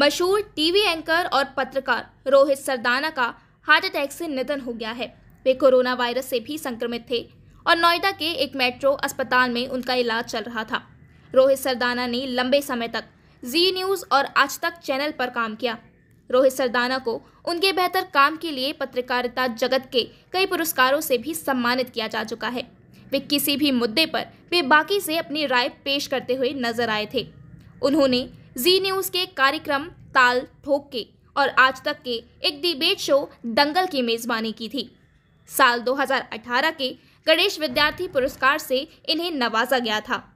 मशहूर TV anchor और पत्रकार रोहित सरदाना का हार्ट अटैक से निधन हो गया है वे कोरोना वायरस से भी संक्रमित थे और नोएडा के एक मेट्रो अस्पताल में उनका इलाज चल रहा था रोहित सरदाना ने लंबे समय तक जी न्यूज़ और आज तक चैनल पर काम किया रोहित सरदाना को उनके बेहतर काम के लिए पत्रकारिता जगत के कई पुरस्कारों से भी सम्मानित किया जा चुका है वे किसी भी मुद्दे पर वे बाकी से अपनी राय पेश करते हुए नजर आए थे उन्होंने जी न्यूज़ के कार्यक्रम ताल ठोक के और आज तक के एक डिबेट शो दंगल की मेजबानी की थी साल 2018 के गणेश विद्यार्थी पुरस्कार से इन्हें नवाजा गया था